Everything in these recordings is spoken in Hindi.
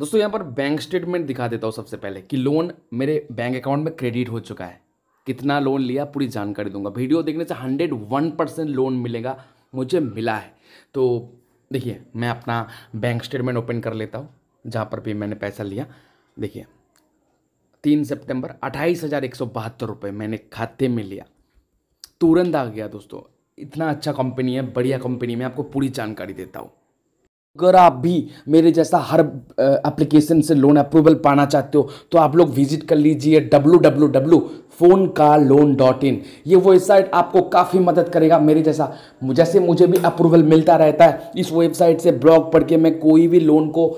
दोस्तों यहाँ पर बैंक स्टेटमेंट दिखा देता हूँ सबसे पहले कि लोन मेरे बैंक अकाउंट में क्रेडिट हो चुका है कितना लोन लिया पूरी जानकारी दूंगा वीडियो देखने से हंड्रेड वन परसेंट लोन मिलेगा मुझे मिला है तो देखिए मैं अपना बैंक स्टेटमेंट ओपन कर लेता हूँ जहाँ पर भी मैंने पैसा लिया देखिए तीन सितंबर अट्ठाईस हज़ार एक सौ बहत्तर रुपये मैंने खाते में लिया तुरंत आ गया दोस्तों इतना अच्छा कंपनी है बढ़िया कंपनी मैं आपको पूरी जानकारी देता हूँ अगर आप भी मेरे जैसा हर एप्लीकेशन से लोन अप्रूवल पाना चाहते हो तो आप लोग विजिट कर लीजिए डब्लू डब्लू डब्लू फ़ोन का लोन डॉट इन ये वेबसाइट आपको काफ़ी मदद करेगा मेरे जैसा जैसे मुझे भी अप्रूवल मिलता रहता है इस वेबसाइट से ब्लॉग पढ़ के मैं कोई भी लोन को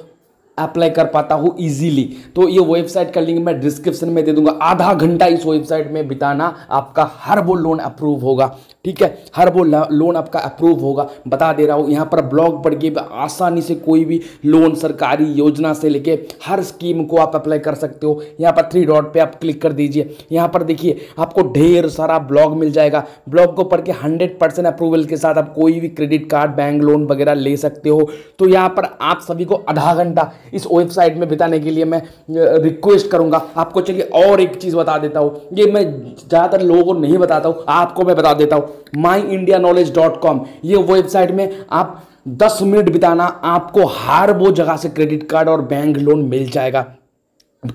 अप्लाई कर पाता हूँ ईजिली तो ये वेबसाइट का लिंक मैं डिस्क्रिप्शन में दे दूंगा आधा घंटा इस वेबसाइट में बिताना आपका हर वो लोन अप्रूव होगा ठीक है हर वो लोन आपका अप्रूव होगा बता दे रहा हूँ यहाँ पर ब्लॉग पढ़ के आसानी से कोई भी लोन सरकारी योजना से लेके हर स्कीम को आप अप्लाई कर सकते हो यहाँ पर थ्री डॉट पर आप क्लिक कर दीजिए यहाँ पर देखिए आपको ढेर सारा ब्लॉग मिल जाएगा ब्लॉग को पढ़ के हंड्रेड परसेंट अप्रूवल के साथ आप कोई भी क्रेडिट कार्ड बैंक लोन वगैरह ले सकते हो तो यहाँ पर आप सभी को आधा घंटा इस वेबसाइट में बिताने के लिए मैं रिक्वेस्ट करूंगा आपको चलिए और एक चीज़ बता देता हूं ये मैं ज़्यादातर लोगों को नहीं बताता हूं आपको मैं बता देता हूं my India knowledge dot com ये वेबसाइट में आप दस मिनट बिताना आपको हर वो जगह से क्रेडिट कार्ड और बैंक लोन मिल जाएगा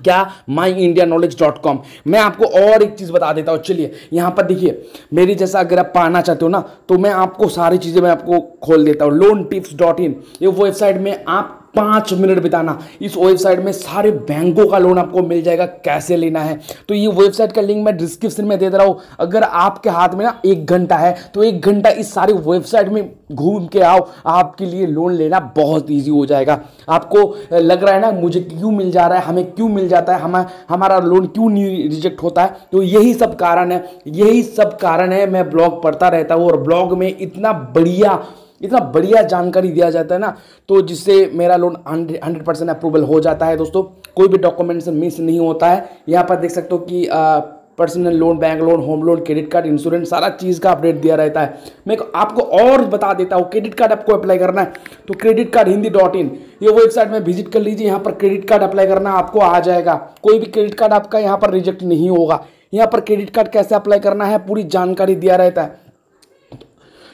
क्या my India knowledge dot com मैं आपको और एक चीज़ बता देता हूँ चलिए यहाँ पर देखिए मेरी जैसा अगर आप पाना चाहते हो ना तो मैं आपको सारी चीज़ें मैं आपको खोल देता हूँ लोन टिप्स डॉट इन ये वेबसाइट में आप पाँच मिनट बिताना इस वेबसाइट में सारे बैंकों का लोन आपको मिल जाएगा कैसे लेना है तो ये वेबसाइट का लिंक मैं डिस्क्रिप्शन में दे दे रहा हूँ अगर आपके हाथ में ना एक घंटा है तो एक घंटा इस सारी वेबसाइट में घूम के आओ आपके लिए लोन लेना बहुत ईजी हो जाएगा आपको लग रहा है ना मुझे क्यों मिल जा रहा है हमें क्यों मिल जाता है हमें हमारा लोन क्यों नहीं रिजेक्ट होता है तो यही सब कारण है यही सब कारण है मैं ब्लॉग पढ़ता रहता हूँ और ब्लॉग में इतना बढ़िया इतना बढ़िया जानकारी दिया जाता है ना तो जिससे मेरा लोन हंड्रेड परसेंट अप्रूवल हो जाता है दोस्तों कोई भी डॉक्यूमेंट मिस नहीं होता है यहाँ पर देख सकते हो कि आ, personal loan bank loan home loan credit card insurance सारा चीज़ का अपडेट दिया रहता है मैं आपको और बता देता हूँ क्रेडिट कार्ड आपको अप्लाई करना है तो credit card Hindi dot in ये वेबसाइट में विजिट कर लीजिए यहाँ पर क्रेडिट कार्ड अप्लाई करना आपको आ जाएगा कोई भी क्रेडिट कार्ड आपका यहाँ पर रिजेक्ट नहीं होगा यहाँ पर क्रेडिट कार्ड कैसे अप्लाई करना है पूरी जानकारी दिया रहता है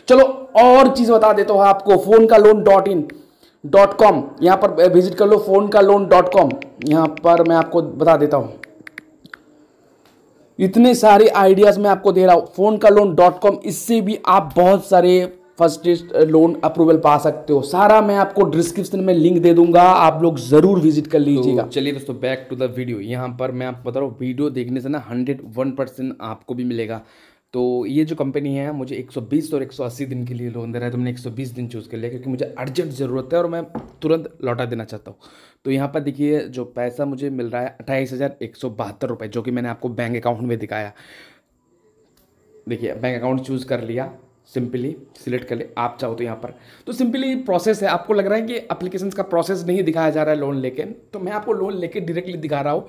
चलो और चीज़ बता देता हूँ आपको फ़ोन का loan dot in dot com यहाँ पर विजिट कर लो फ़ोन का लोन डॉट कॉम यहाँ पर मैं आपको बता देता हूँ इतने सारे आइडियाज़ मैं आपको दे रहा हूँ फ़ोन का लोन डॉट कॉम इससे भी आप बहुत सारे फर्स्ट लोन अप्रूवल पा सकते हो सारा मैं आपको डिस्क्रिप्शन में लिंक दे दूंगा आप लोग जरूर विजिट कर तो लीजिएगा तो चलिए दोस्तों बैक टू द वीडियो यहाँ पर मैं आपको बता रहा हूँ वीडियो देखने से ना हंड्रेड वन परसेंट आपको भी मिलेगा तो ये जो कंपनी है मुझे 120 और 180 दिन के लिए लोन दे रहा है तो मैंने 120 दिन चूज़ कर लिया क्योंकि मुझे अर्जेंट ज़रूरत है और मैं तुरंत लौटा देना चाहता हूँ तो यहाँ पर देखिए जो पैसा मुझे मिल रहा है अट्ठाईस हज़ार एक सौ बहत्तर रुपये जो कि मैंने आपको बैंक अकाउंट में दिखाया देखिए बैंक अकाउंट चूज़ कर लिया सिंपली सिलेक्ट कर ले आप चाहो तो यहाँ पर तो सिंपली प्रोसेस है आपको लग रहा है कि अप्लीकेशन का प्रोसेस नहीं दिखाया जा रहा है लोन लेके तो मैं आपको लोन लेके डायरेक्टली दिखा रहा हूँ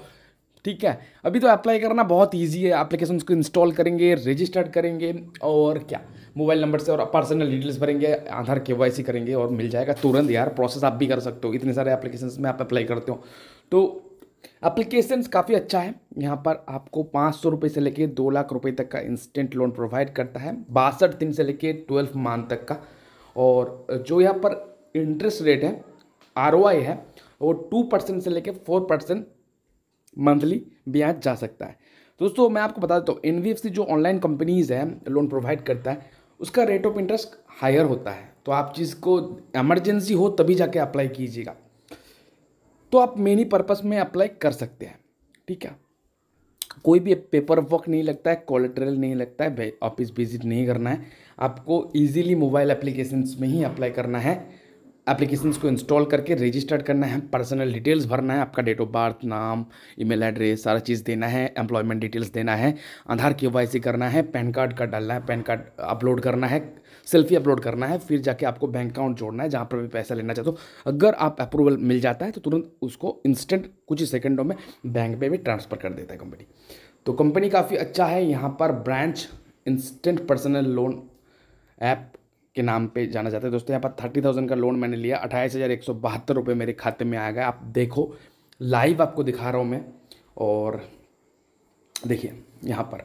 ठीक है अभी तो अप्लाई करना बहुत ईजी है एप्लीकेशन को इंस्टॉल करेंगे रजिस्टर्ड करेंगे और क्या मोबाइल नंबर से और पर्सनल डिटेल्स भरेंगे आधार के करेंगे और मिल जाएगा तुरंत यार प्रोसेस आप भी कर सकते हो इतने सारे एप्लीकेशन में आप अप्लाई करते हो तो एप्लीकेशन काफ़ी अच्छा है यहाँ पर आपको पाँच सौ रुपये से लेके दो लाख रुपये तक का इंस्टेंट लोन प्रोवाइड करता है बासठ दिन से लेके ट्वेल्व मंथ तक का और जो यहाँ पर इंटरेस्ट रेट है आर है वो टू परसेंट से लेके फोर परसेंट मंथली ब्याज जा सकता है दोस्तों मैं आपको बता देता हूँ एन जो ऑनलाइन कंपनीज़ है लोन प्रोवाइड करता है उसका रेट ऑफ इंटरेस्ट हायर होता है तो आप चीज़ को एमरजेंसी हो तभी जाके अप्लाई कीजिएगा तो आप मेनी पर्पस में अप्लाई कर सकते हैं ठीक है कोई भी पेपर वर्क नहीं लगता है कॉलेट्रल नहीं लगता है ऑफिस विजिट नहीं करना है आपको इजीली मोबाइल एप्लीकेशंस में ही अप्लाई करना है एप्लीकेशन को इंस्टॉल करके रजिस्टर्ड करना है पर्सनल डिटेल्स भरना है आपका डेट ऑफ बर्थ नाम ईमेल एड्रेस सारा चीज़ देना है एम्प्लॉयमेंट डिटेल्स देना है आधार के वाई करना है पैन कार्ड का डालना है पैन कार्ड अपलोड करना है सेल्फी अपलोड करना है फिर जाके आपको बैंक अकाउंट जोड़ना है जहाँ पर भी पैसा लेना चाहते हो अगर आप अप्रूवल मिल जाता है तो तुरंत उसको इंस्टेंट कुछ ही सेकेंडों में बैंक में भी ट्रांसफ़र कर देता है कंपनी तो कंपनी काफ़ी अच्छा है यहाँ पर branch instant personal loan app के नाम पे जाना जाता है दोस्तों यहाँ पर थर्टी थाउजेंड का लोन मैंने लिया अट्ठाईस हज़ार एक सौ बहत्तर रुपये मेरे खाते में आ आप देखो लाइव आपको दिखा रहा हूँ मैं और देखिए यहाँ पर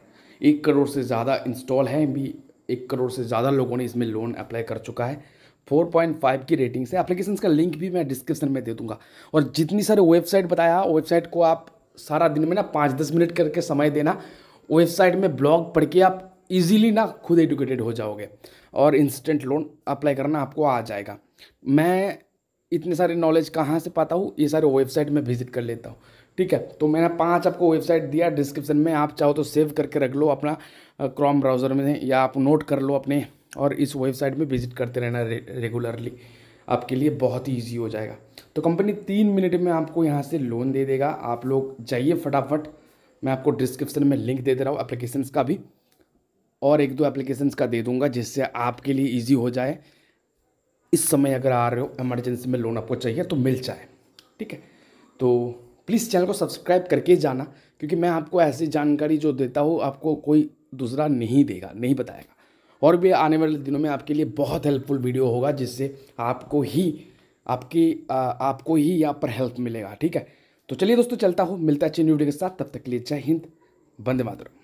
एक करोड़ से ज़्यादा इंस्टॉल है भी एक करोड़ से ज़्यादा लोगों ने इसमें लोन अप्लाई कर चुका है 4.5 की रेटिंग से एप्लीकेशन का लिंक भी मैं डिस्क्रिप्शन में दे दूंगा और जितनी सारी वेबसाइट बताया वेबसाइट को आप सारा दिन में ना पाँच दस मिनट करके समय देना वेबसाइट में ब्लॉग पढ़ के आप इजीली ना खुद एडुकेटेड हो जाओगे और इंस्टेंट लोन अप्लाई करना आपको आ जाएगा मैं इतने सारे नॉलेज कहाँ से पाता हूँ ये सारे वेबसाइट में विजिट कर लेता हूँ ठीक है तो मैंने पांच आपको वेबसाइट दिया डिस्क्रिप्शन में आप चाहो तो सेव करके रख लो अपना क्रोम ब्राउज़र में या आप नोट कर लो अपने और इस वेबसाइट में विजिट करते रहना रे, रेगुलरली आपके लिए बहुत ही ईजी हो जाएगा तो कंपनी तीन मिनट में आपको यहाँ से लोन दे देगा आप लोग जाइए फटाफट मैं आपको डिस्क्रिप्शन में लिंक दे दे रहा हूँ अप्लीकेशन का भी और एक दो एप्लीकेशंस का दे दूँगा जिससे आपके लिए ईजी हो जाए इस समय अगर आ रहे हो एमरजेंसी में लोन आपको चाहिए तो मिल जाए ठीक है तो प्लीज़ चैनल को सब्सक्राइब करके जाना क्योंकि मैं आपको ऐसी जानकारी जो देता हूँ आपको कोई दूसरा नहीं देगा नहीं बताएगा और भी आने वाले दिनों में आपके लिए बहुत हेल्पफुल वीडियो होगा जिससे आपको ही आपकी आ, आपको ही यहाँ पर हेल्प मिलेगा ठीक है तो चलिए दोस्तों चलता हूँ मिलता है चीन वीडियो के साथ तब तक के लिए जय हिंद बंदे मातरम